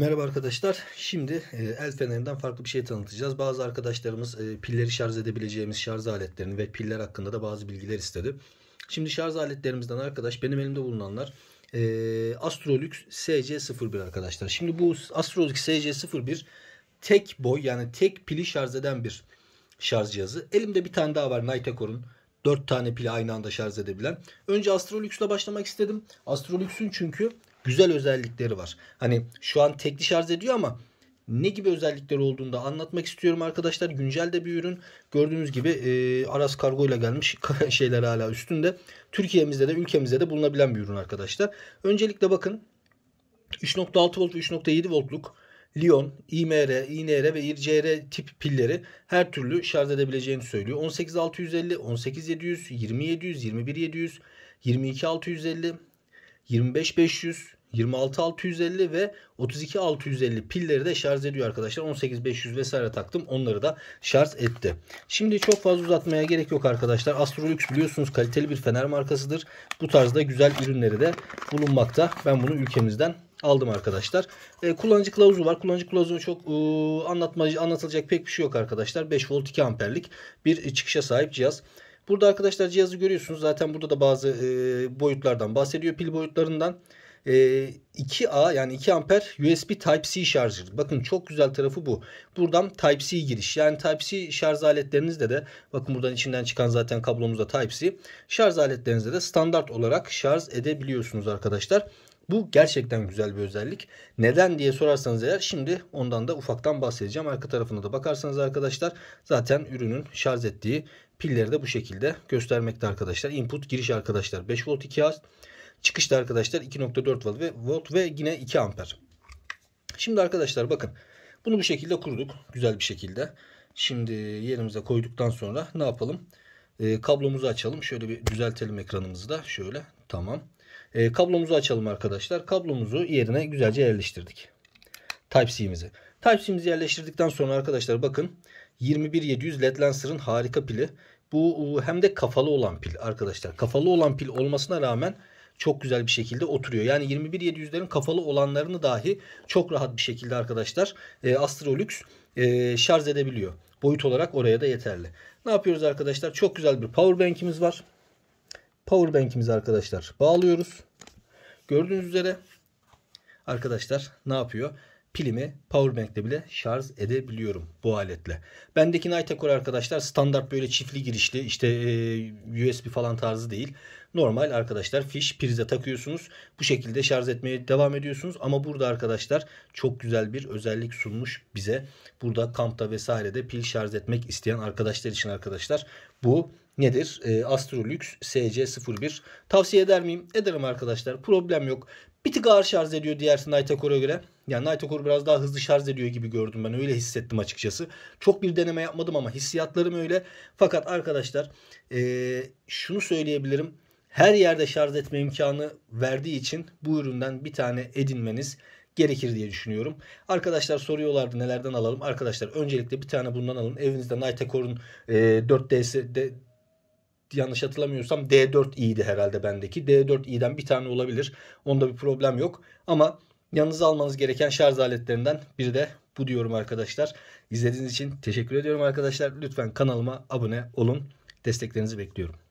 Merhaba arkadaşlar. Şimdi e, el fenerinden farklı bir şey tanıtacağız. Bazı arkadaşlarımız e, pilleri şarj edebileceğimiz şarj aletlerini ve piller hakkında da bazı bilgiler istedi. Şimdi şarj aletlerimizden arkadaş benim elimde bulunanlar e, Astrolux SC01 arkadaşlar. Şimdi bu Astrolux SC01 tek boy yani tek pili şarj eden bir şarj cihazı. Elimde bir tane daha var Nitecor'un. 4 tane pili aynı anda şarj edebilen. Önce Astrolux'la başlamak istedim. Astrolux'un çünkü güzel özellikleri var. Hani şu an tekli şarj ediyor ama ne gibi özellikleri olduğunu da anlatmak istiyorum arkadaşlar. Güncel de bir ürün. Gördüğünüz gibi e, Aras Kargo ile gelmiş şeyler hala üstünde. Türkiye'mizde de ülkemizde de bulunabilen bir ürün arkadaşlar. Öncelikle bakın 3.6 volt ve 3.7 voltluk Lion, IMR, INR ve IRCR tip pilleri her türlü şarj edebileceğini söylüyor. 18650, 18700, 20700, 21700, 22650, 25500, 26650 ve 32650 pilleri de şarj ediyor arkadaşlar. 18500 vesaire taktım. Onları da şarj etti. Şimdi çok fazla uzatmaya gerek yok arkadaşlar. Astrolux biliyorsunuz kaliteli bir fener markasıdır. Bu tarzda güzel ürünleri de bulunmakta. Ben bunu ülkemizden aldım arkadaşlar. E, kullanıcı kılavuzu var. Kullanıcı kılavuzunu çok e, anlatma, anlatılacak pek bir şey yok arkadaşlar. 5 volt 2 amperlik bir çıkışa sahip cihaz. Burada arkadaşlar cihazı görüyorsunuz. Zaten burada da bazı e, boyutlardan bahsediyor. Pil boyutlarından. E, 2A yani 2 amper USB Type-C şarjı. Bakın çok güzel tarafı bu. Buradan Type-C giriş. Yani Type-C şarj aletlerinizde de bakın buradan içinden çıkan zaten kablomuzda Type-C. Şarj aletlerinizde de standart olarak şarj edebiliyorsunuz arkadaşlar. Bu gerçekten güzel bir özellik. Neden diye sorarsanız eğer şimdi ondan da ufaktan bahsedeceğim. Arka tarafına da bakarsanız arkadaşlar zaten ürünün şarj ettiği pilleri de bu şekilde göstermekte arkadaşlar. Input giriş arkadaşlar 5 volt 2 az. Çıkışta arkadaşlar 2.4 volt ve volt ve yine 2 amper. Şimdi arkadaşlar bakın bunu bu şekilde kurduk güzel bir şekilde. Şimdi yerimize koyduktan sonra ne yapalım? E, kablomuzu açalım. Şöyle bir düzeltelim ekranımızı da. Şöyle Tamam. E, kablomuzu açalım arkadaşlar. Kablomuzu yerine güzelce yerleştirdik. Type-C'mizi. Type-C'mizi yerleştirdikten sonra arkadaşlar bakın 21700 LED Lancer'ın harika pili. Bu hem de kafalı olan pil arkadaşlar. Kafalı olan pil olmasına rağmen çok güzel bir şekilde oturuyor. Yani 21700'lerin kafalı olanlarını dahi çok rahat bir şekilde arkadaşlar e, Astrolux e, şarj edebiliyor. Boyut olarak oraya da yeterli. Ne yapıyoruz arkadaşlar? Çok güzel bir power bank'imiz var power bank'imizi arkadaşlar bağlıyoruz. Gördüğünüz üzere arkadaşlar ne yapıyor? Pilimi power bank'te bile şarj edebiliyorum bu aletle. Bendeki Nitecore arkadaşlar standart böyle çiftli girişli işte USB falan tarzı değil. Normal arkadaşlar fiş prize takıyorsunuz. Bu şekilde şarj etmeye devam ediyorsunuz. Ama burada arkadaşlar çok güzel bir özellik sunmuş bize. Burada kampta vesairede pil şarj etmek isteyen arkadaşlar için arkadaşlar bu nedir? E, Astrolux SC01. Tavsiye eder miyim? Ederim arkadaşlar. Problem yok. Bir tık ağır şarj ediyor diğer Night Akor'a göre. Yani Night biraz daha hızlı şarj ediyor gibi gördüm ben. Öyle hissettim açıkçası. Çok bir deneme yapmadım ama hissiyatlarım öyle. Fakat arkadaşlar e, şunu söyleyebilirim her yerde şarj etme imkanı verdiği için bu üründen bir tane edinmeniz gerekir diye düşünüyorum. Arkadaşlar soruyorlardı nelerden alalım. Arkadaşlar öncelikle bir tane bundan alın. Evinizde Nitecor'un e, 4D'si de, yanlış hatırlamıyorsam D4i'ydi herhalde bendeki. D4i'den bir tane olabilir. Onda bir problem yok. Ama yanınıza almanız gereken şarj aletlerinden biri de bu diyorum arkadaşlar. İzlediğiniz için teşekkür ediyorum arkadaşlar. Lütfen kanalıma abone olun. Desteklerinizi bekliyorum.